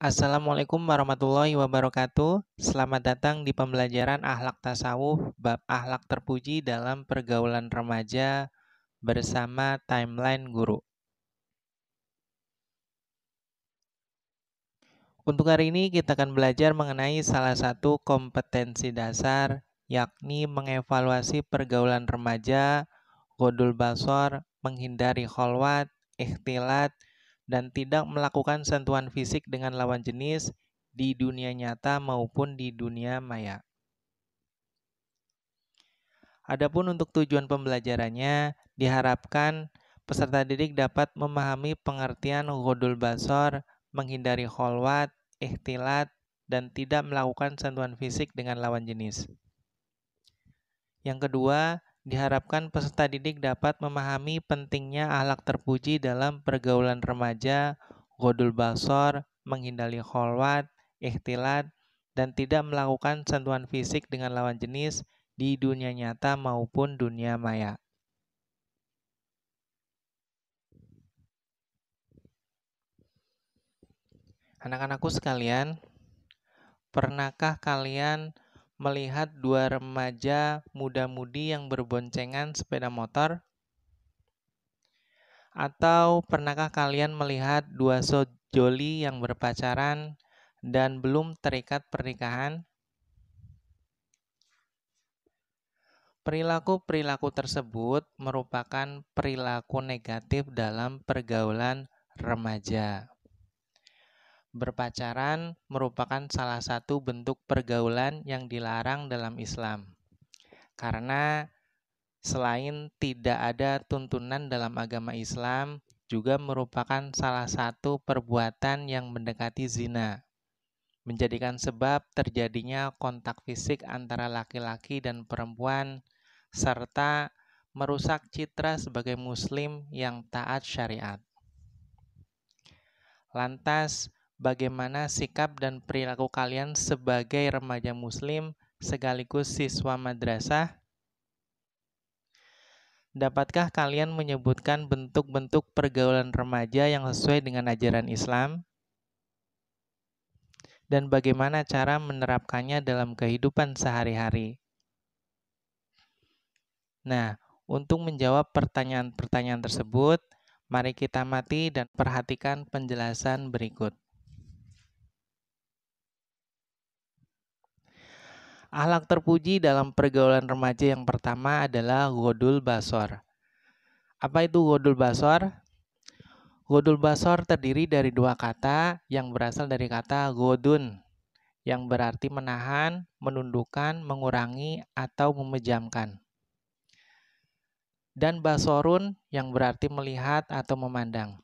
Assalamualaikum warahmatullahi wabarakatuh. Selamat datang di pembelajaran Ahlak Tasawuf bab Ahlak Terpuji dalam pergaulan remaja bersama timeline guru. Untuk hari ini kita akan belajar mengenai salah satu kompetensi dasar yakni mengevaluasi pergaulan remaja, godul basor, menghindari kholwat, ikhtilat, dan tidak melakukan sentuhan fisik dengan lawan jenis di dunia nyata maupun di dunia maya. Adapun untuk tujuan pembelajarannya, diharapkan peserta didik dapat memahami pengertian godul basor, menghindari kholwat, ikhtilat, dan tidak melakukan sentuhan fisik dengan lawan jenis. Yang kedua, Diharapkan peserta didik dapat memahami pentingnya ahlak terpuji dalam pergaulan remaja, godul basor, menghindari kholwat, ikhtilat, dan tidak melakukan sentuhan fisik dengan lawan jenis di dunia nyata maupun dunia maya. Anak-anakku sekalian, pernahkah kalian melihat dua remaja muda-mudi yang berboncengan sepeda motor? Atau pernahkah kalian melihat dua sojoli yang berpacaran dan belum terikat pernikahan? Perilaku-perilaku tersebut merupakan perilaku negatif dalam pergaulan remaja berpacaran merupakan salah satu bentuk pergaulan yang dilarang dalam Islam, karena selain tidak ada tuntunan dalam agama Islam, juga merupakan salah satu perbuatan yang mendekati zina, menjadikan sebab terjadinya kontak fisik antara laki-laki dan perempuan, serta merusak citra sebagai Muslim yang taat syariat. Lantas, bagaimana sikap dan perilaku kalian sebagai remaja muslim sekaligus siswa madrasah? Dapatkah kalian menyebutkan bentuk-bentuk pergaulan remaja yang sesuai dengan ajaran Islam? Dan bagaimana cara menerapkannya dalam kehidupan sehari-hari? Nah, untuk menjawab pertanyaan-pertanyaan tersebut, mari kita mati dan perhatikan penjelasan berikut. Ahlak terpuji dalam pergaulan remaja yang pertama adalah godul basor. Apa itu godul basor? Godul basor terdiri dari dua kata yang berasal dari kata godun, yang berarti menahan, menundukkan, mengurangi, atau memejamkan. Dan basorun yang berarti melihat atau memandang.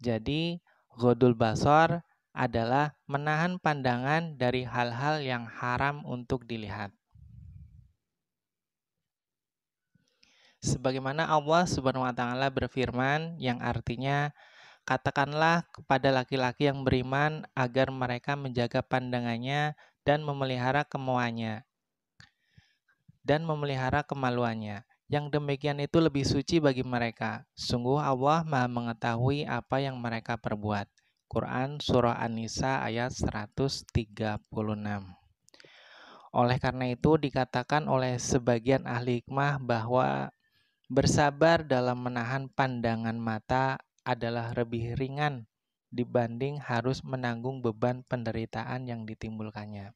Jadi, godul basor adalah menahan pandangan dari hal-hal yang haram untuk dilihat. Sebagaimana Allah Subhanahu wa taala berfirman yang artinya katakanlah kepada laki-laki yang beriman agar mereka menjaga pandangannya dan memelihara kemauannya dan memelihara kemaluannya. Yang demikian itu lebih suci bagi mereka. Sungguh Allah Maha mengetahui apa yang mereka perbuat. Al-Quran Surah An-Nisa ayat 136. Oleh karena itu dikatakan oleh sebagian ahli hikmah bahwa bersabar dalam menahan pandangan mata adalah lebih ringan dibanding harus menanggung beban penderitaan yang ditimbulkannya.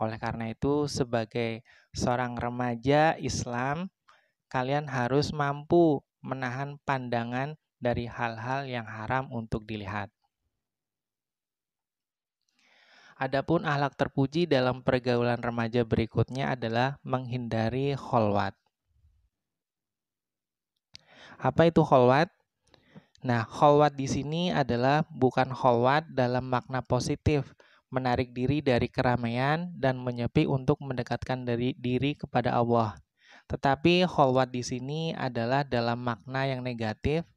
Oleh karena itu, sebagai seorang remaja Islam, kalian harus mampu menahan pandangan dari hal-hal yang haram untuk dilihat. Adapun ahlak terpuji dalam pergaulan remaja berikutnya adalah menghindari holwat. Apa itu holwat? Nah, holwat di sini adalah bukan kholwat dalam makna positif, menarik diri dari keramaian dan menyepi untuk mendekatkan dari diri kepada Allah. Tetapi holwat di sini adalah dalam makna yang negatif,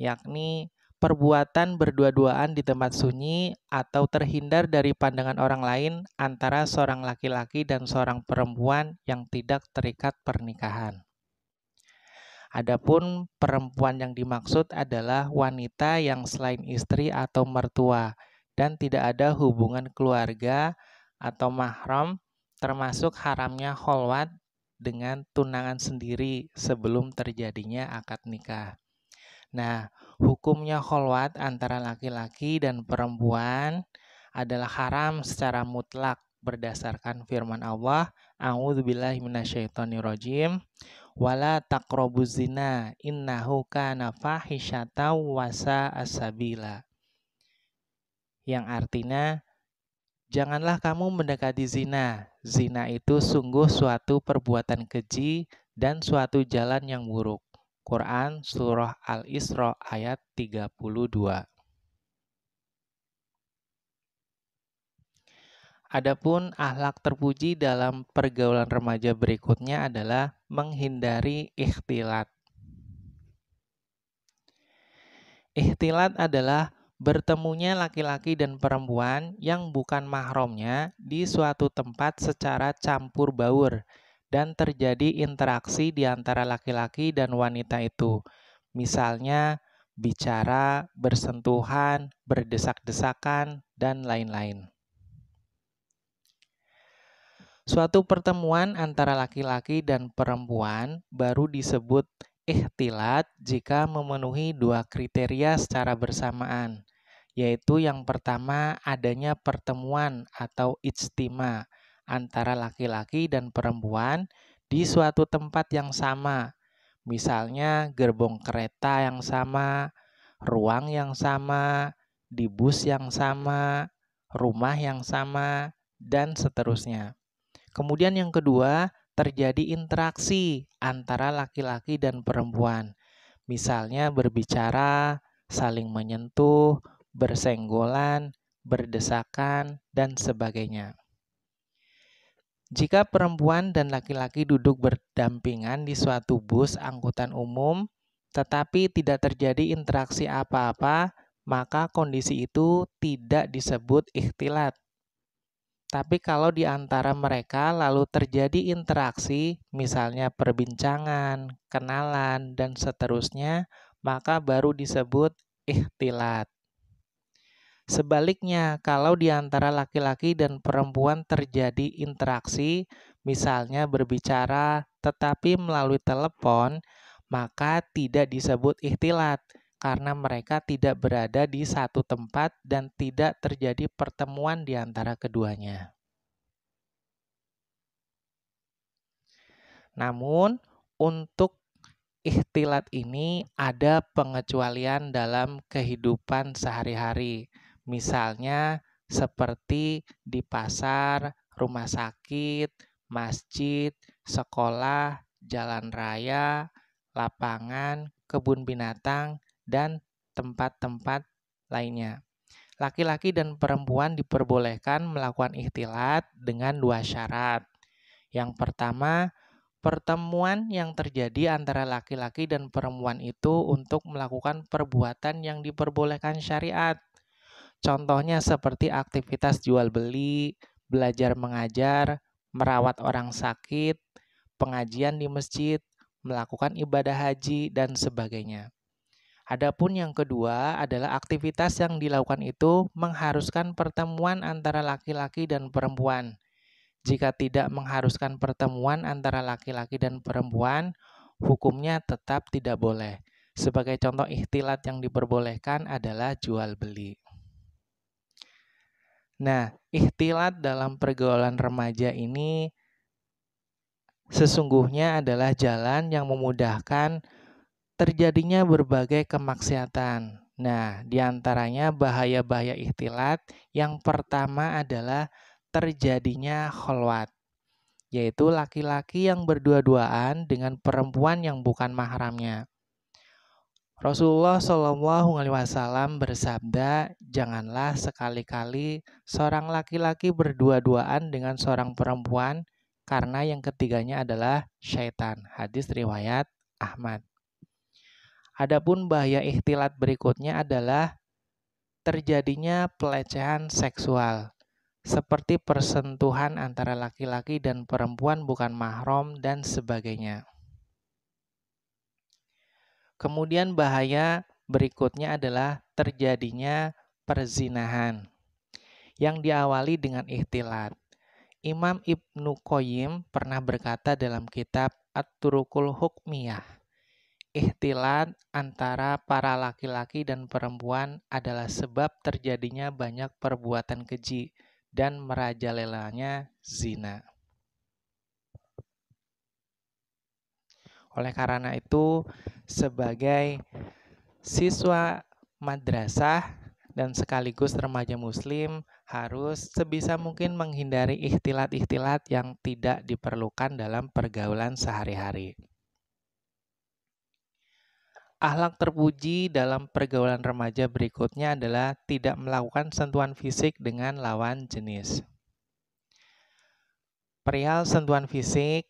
yakni perbuatan berdua-duaan di tempat sunyi atau terhindar dari pandangan orang lain antara seorang laki-laki dan seorang perempuan yang tidak terikat pernikahan. Adapun perempuan yang dimaksud adalah wanita yang selain istri atau mertua dan tidak ada hubungan keluarga atau mahram termasuk haramnya kholwat dengan tunangan sendiri sebelum terjadinya akad nikah. Nah, hukumnya kholwat antara laki-laki dan perempuan adalah haram secara mutlak berdasarkan firman Allah, A'udzubillahi minasyaitonirrajim. Wala taqrabu zina innahu kana fahisyatan wasa asabila. Yang artinya janganlah kamu mendekati zina. Zina itu sungguh suatu perbuatan keji dan suatu jalan yang buruk. Quran Surah Al-Isra ayat 32. Adapun ahlak terpuji dalam pergaulan remaja berikutnya adalah menghindari ikhtilat. Ikhtilat adalah bertemunya laki-laki dan perempuan yang bukan mahramnya di suatu tempat secara campur baur dan terjadi interaksi di antara laki-laki dan wanita itu. Misalnya, bicara, bersentuhan, berdesak-desakan, dan lain-lain. Suatu pertemuan antara laki-laki dan perempuan baru disebut ikhtilat jika memenuhi dua kriteria secara bersamaan, yaitu yang pertama adanya pertemuan atau ijtima, antara laki-laki dan perempuan di suatu tempat yang sama, misalnya gerbong kereta yang sama, ruang yang sama, di bus yang sama, rumah yang sama, dan seterusnya. Kemudian, yang kedua, terjadi interaksi antara laki-laki dan perempuan, misalnya berbicara, saling menyentuh, bersenggolan, berdesakan, dan sebagainya. Jika perempuan dan laki-laki duduk berdampingan di suatu bus angkutan umum, tetapi tidak terjadi interaksi apa-apa, maka kondisi itu tidak disebut ikhtilat. Tapi kalau di antara mereka lalu terjadi interaksi, misalnya perbincangan, kenalan, dan seterusnya, maka baru disebut ikhtilat. Sebaliknya, kalau di antara laki-laki dan perempuan terjadi interaksi, misalnya berbicara tetapi melalui telepon, maka tidak disebut ikhtilat karena mereka tidak berada di satu tempat dan tidak terjadi pertemuan di antara keduanya. Namun, untuk ikhtilat ini ada pengecualian dalam kehidupan sehari-hari Misalnya seperti di pasar, rumah sakit, masjid, sekolah, jalan raya, lapangan, kebun binatang, dan tempat-tempat lainnya. Laki-laki dan perempuan diperbolehkan melakukan ikhtilat dengan dua syarat. Yang pertama, pertemuan yang terjadi antara laki-laki dan perempuan itu untuk melakukan perbuatan yang diperbolehkan syariat. Contohnya seperti aktivitas jual beli, belajar mengajar, merawat orang sakit, pengajian di masjid, melakukan ibadah haji, dan sebagainya. Adapun yang kedua adalah aktivitas yang dilakukan itu mengharuskan pertemuan antara laki-laki dan perempuan. Jika tidak mengharuskan pertemuan antara laki-laki dan perempuan, hukumnya tetap tidak boleh. Sebagai contoh ikhtilat yang diperbolehkan adalah jual beli. Nah, ikhtilat dalam pergaulan remaja ini sesungguhnya adalah jalan yang memudahkan terjadinya berbagai kemaksiatan. Nah, diantaranya bahaya-bahaya ikhtilat yang pertama adalah terjadinya kholwat, yaitu laki-laki yang berdua-duaan dengan perempuan yang bukan mahramnya. Rasulullah Shallallahu Alaihi Wasallam bersabda, janganlah sekali-kali seorang laki-laki berdua-duaan dengan seorang perempuan karena yang ketiganya adalah syaitan. Hadis riwayat Ahmad. Adapun bahaya ikhtilat berikutnya adalah terjadinya pelecehan seksual seperti persentuhan antara laki-laki dan perempuan bukan mahram dan sebagainya. Kemudian bahaya berikutnya adalah terjadinya perzinahan yang diawali dengan ikhtilat. Imam Ibnu Qoyim pernah berkata dalam kitab At-Turukul Hukmiyah, ikhtilat antara para laki-laki dan perempuan adalah sebab terjadinya banyak perbuatan keji dan merajalelanya zina. Oleh karena itu, sebagai siswa madrasah dan sekaligus remaja muslim harus sebisa mungkin menghindari ikhtilat-ikhtilat yang tidak diperlukan dalam pergaulan sehari-hari. Ahlak terpuji dalam pergaulan remaja berikutnya adalah tidak melakukan sentuhan fisik dengan lawan jenis. Perihal sentuhan fisik,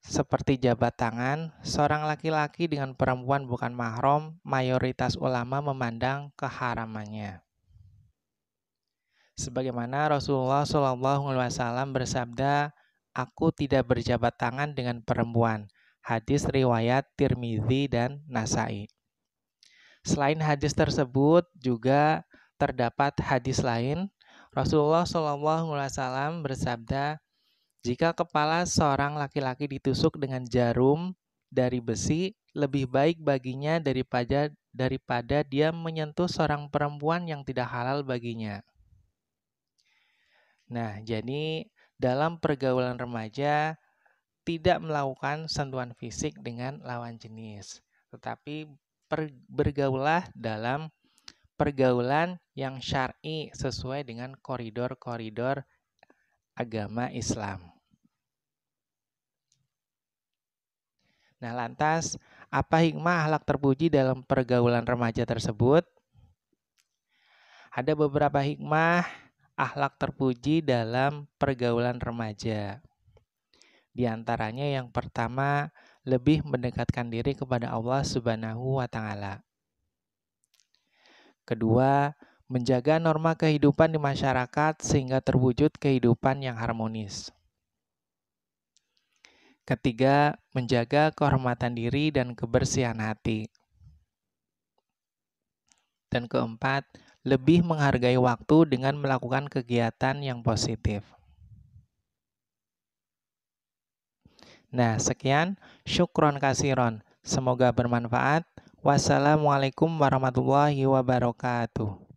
seperti jabat tangan, seorang laki-laki dengan perempuan bukan mahram, mayoritas ulama memandang keharamannya. Sebagaimana Rasulullah Shallallahu Alaihi Wasallam bersabda, "Aku tidak berjabat tangan dengan perempuan." Hadis riwayat Tirmidzi dan Nasai. Selain hadis tersebut, juga terdapat hadis lain. Rasulullah Shallallahu Alaihi Wasallam bersabda, jika kepala seorang laki-laki ditusuk dengan jarum dari besi, lebih baik baginya daripada daripada dia menyentuh seorang perempuan yang tidak halal baginya. Nah, jadi dalam pergaulan remaja tidak melakukan sentuhan fisik dengan lawan jenis, tetapi per, bergaulah dalam pergaulan yang syar'i sesuai dengan koridor-koridor agama Islam. Nah, lantas apa hikmah akhlak terpuji dalam pergaulan remaja tersebut? Ada beberapa hikmah akhlak terpuji dalam pergaulan remaja. Di antaranya yang pertama, lebih mendekatkan diri kepada Allah Subhanahu wa taala. Kedua, menjaga norma kehidupan di masyarakat sehingga terwujud kehidupan yang harmonis. Ketiga, menjaga kehormatan diri dan kebersihan hati. Dan keempat, lebih menghargai waktu dengan melakukan kegiatan yang positif. Nah, sekian. Syukron kasiron. Semoga bermanfaat. Wassalamualaikum warahmatullahi wabarakatuh.